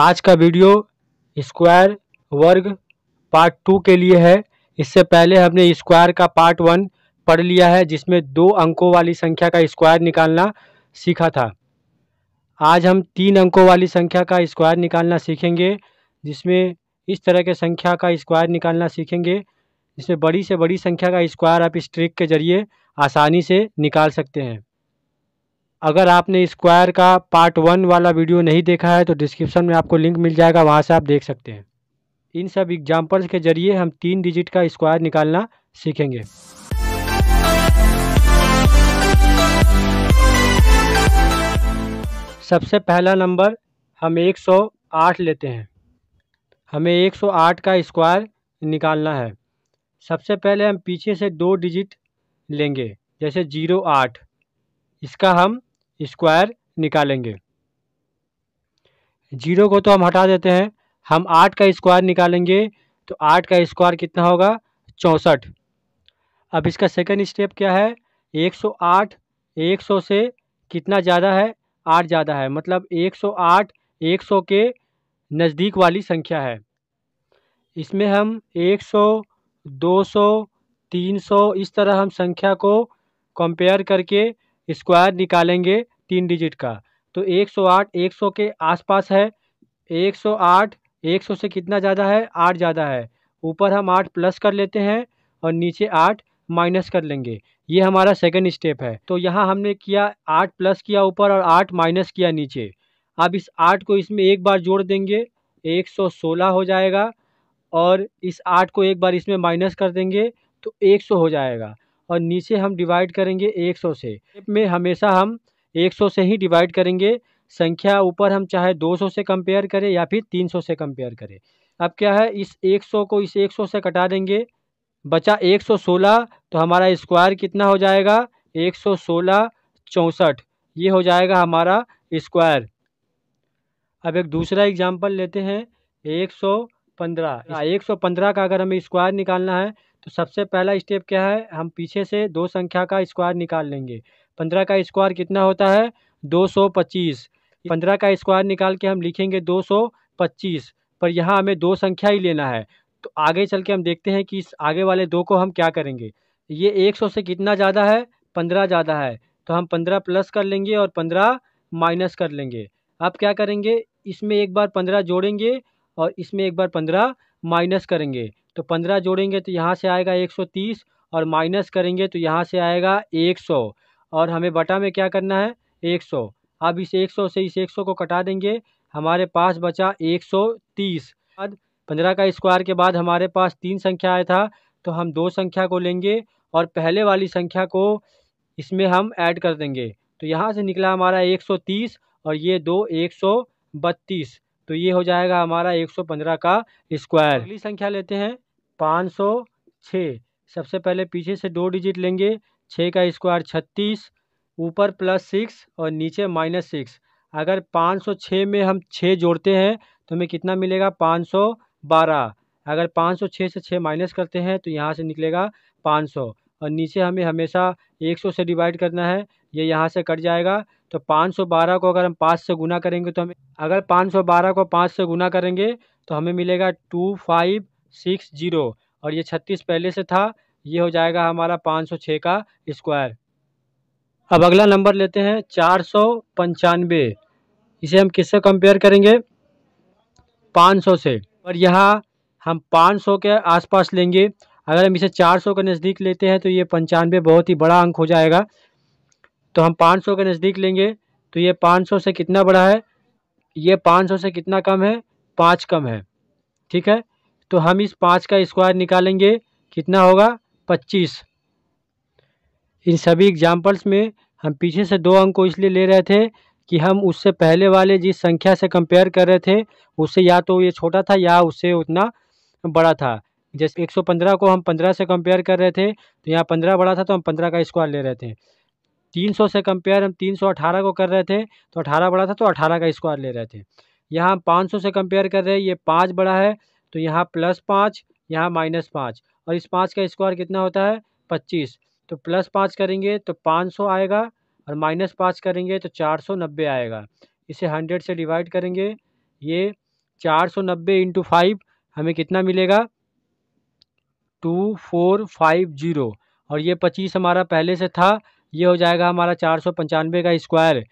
आज का video square वर्ग पार्ट टू के लिए है इससे पहले हमने स्क्वायर का पार्ट वन पढ़ लिया है जिसमें दो अंकों वाली संख्या का स्क्वायर निकालना सीखा था आज हम तीन अंकों वाली संख्या का स्क्वायर निकालना सीखेंगे जिसमें इस तरह के संख्या का स्क्वायर निकालना सीखेंगे जिसमें बड़ी से बड़ी संख्या का स्क्वायर आप इस ट्रिक के ज़रिए आसानी से निकाल सकते हैं अगर आपने स्क्वायर का पार्ट वन वाला वीडियो नहीं देखा है तो डिस्क्रिप्शन में आपको लिंक मिल जाएगा वहाँ से आप देख सकते हैं इन सब एग्जाम्पल्स के ज़रिए हम तीन डिजिट का स्क्वायर निकालना सीखेंगे सबसे पहला नंबर हम 108 लेते हैं हमें 108 का स्क्वायर निकालना है सबसे पहले हम पीछे से दो डिजिट लेंगे जैसे जीरो आठ इसका हम स्क्वायर निकालेंगे जीरो को तो हम हटा देते हैं हम आठ का स्क्वायर निकालेंगे तो आठ का स्क्वायर कितना होगा चौंसठ अब इसका सेकंड स्टेप क्या है एक सौ आठ एक सौ से कितना ज़्यादा है आठ ज़्यादा है मतलब एक सौ आठ एक सौ के नज़दीक वाली संख्या है इसमें हम एक सौ दो सौ तीन सौ इस तरह हम संख्या को कंपेयर करके स्क्वायर निकालेंगे तीन डिजिट का तो 108 100 के आसपास है 108 100 से कितना ज़्यादा है आठ ज़्यादा है ऊपर हम आठ प्लस कर लेते हैं और नीचे आठ माइनस कर लेंगे ये हमारा सेकंड स्टेप है तो यहाँ हमने किया आठ प्लस किया ऊपर और आठ माइनस किया नीचे अब इस आठ को इसमें एक बार जोड़ देंगे एक सौ सोलह हो जाएगा और इस आठ को एक बार इसमें माइनस कर देंगे तो एक सौ हो जाएगा और नीचे हम डिवाइड करेंगे एक सौ से में हमेशा हम 100 से ही डिवाइड करेंगे संख्या ऊपर हम चाहे 200 से कंपेयर करें या फिर 300 से कंपेयर करें अब क्या है इस 100 को इस 100 से कटा देंगे बचा 116 तो हमारा स्क्वायर कितना हो जाएगा 116 चौंसठ ये हो जाएगा हमारा स्क्वायर अब एक दूसरा एग्जाम्पल लेते हैं एक सौ पंद्रह एक सौ पंद्रह का अगर हमें स्क्वायर निकालना है तो सबसे पहला स्टेप क्या है हम पीछे से दो संख्या का स्क्वायर निकाल लेंगे पंद्रह का स्क्वायर कितना होता है दो सौ पच्चीस पंद्रह का स्क्वायर निकाल के हम लिखेंगे दो सौ पच्चीस पर यहाँ हमें दो संख्या ही लेना है तो आगे चल के हम देखते हैं कि इस आगे वाले दो को हम क्या करेंगे ये एक सौ से कितना ज़्यादा है पंद्रह ज़्यादा है तो हम पंद्रह प्लस कर लेंगे और पंद्रह माइनस कर लेंगे अब क्या करेंगे इसमें एक बार पंद्रह जोड़ेंगे और इसमें एक बार पंद्रह माइनस करेंगे तो पंद्रह जोड़ेंगे तो यहाँ से आएगा एक सौ तीस और माइनस करेंगे तो यहाँ से आएगा एक सौ और हमें बटा में क्या करना है एक सौ अब इस एक सौ से इस एक सौ को कटा देंगे हमारे पास बचा एक सौ तीस पंद्रह का स्क्वायर के बाद हमारे पास तीन संख्या आया था तो हम दो संख्या को लेंगे और पहले वाली संख्या को इसमें हम ऐड कर देंगे तो यहाँ से निकला हमारा एक सौ तीस और ये दो एक सौ बत्तीस तो ये हो जाएगा हमारा एक सौ पंद्रह का स्क्वायर अगली संख्या लेते हैं पाँच सौ छः सबसे पहले पीछे से दो डिजिट लेंगे छः का स्क्वायर छत्तीस ऊपर प्लस सिक्स और नीचे माइनस सिक्स अगर पाँच सौ छः में हम छः जोड़ते हैं तो हमें कितना मिलेगा पाँच सौ बारह अगर पाँच सौ छः से छः माइनस करते हैं तो यहाँ से निकलेगा पाँच सौ और नीचे हमें हमेशा एक सौ से डिवाइड करना है ये यह यहाँ से कट जाएगा तो पाँच सौ बारह को अगर हम पाँच से गुना करेंगे तो हमें अगर पाँच सौ बारह को पाँच से गुना करेंगे तो हमें मिलेगा टू फाइव सिक्स जीरो और ये छत्तीस पहले से था ये हो जाएगा हमारा पाँच सौ छः का स्क्वायर अब अगला नंबर लेते हैं चार सौ पंचानवे इसे हम किससे कंपेयर करेंगे पाँच सौ से और यहाँ हम पाँच सौ के आसपास लेंगे अगर हम इसे चार सौ के नज़दीक लेते हैं तो ये पंचानवे बहुत ही बड़ा अंक हो जाएगा तो हम पाँच सौ के नज़दीक लेंगे तो ये पाँच सौ से कितना बड़ा है ये पाँच सौ से कितना कम है पाँच कम है ठीक है तो हम इस पाँच का स्क्वायर निकालेंगे कितना होगा पच्चीस इन सभी एग्जाम्पल्स में हम पीछे से दो अंक को इसलिए ले रहे थे कि हम उससे पहले वाले जिस संख्या से कंपेयर कर रहे थे उससे या तो ये छोटा था या उससे उतना बड़ा था जैसे 115 को हम 15 से कंपेयर कर रहे थे तो यहाँ 15 बड़ा था तो हम 15 का स्क्वायर ले रहे थे 300 से कंपेयर हम 318 को कर रहे थे तो 18 बड़ा था तो 18 का स्क्वायर ले रहे थे यहाँ हम पाँच से कंपेयर कर रहे हैं ये पाँच बड़ा है तो यहाँ प्लस पाँच यहाँ माइनस पाँच और इस पाँच का स्क्वायर कितना होता है पच्चीस तो प्लस पाँच करेंगे तो पाँच सौ आएगा और माइनस पाँच करेंगे तो चार सौ नब्बे आएगा इसे हंड्रेड से डिवाइड करेंगे ये चार सौ नब्बे इंटू फाइव हमें कितना मिलेगा टू फोर फाइव जीरो और ये पच्चीस हमारा पहले से था ये हो जाएगा हमारा चार सौ पंचानवे का स्क्वायर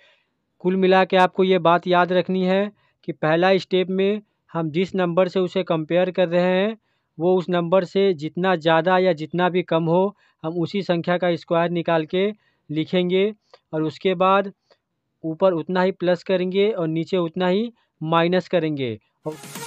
कुल मिला के आपको ये बात याद रखनी है कि पहला स्टेप में हम जिस नंबर से उसे कंपेयर कर रहे हैं वो उस नंबर से जितना ज़्यादा या जितना भी कम हो हम उसी संख्या का स्क्वायर निकाल के लिखेंगे और उसके बाद ऊपर उतना ही प्लस करेंगे और नीचे उतना ही माइनस करेंगे और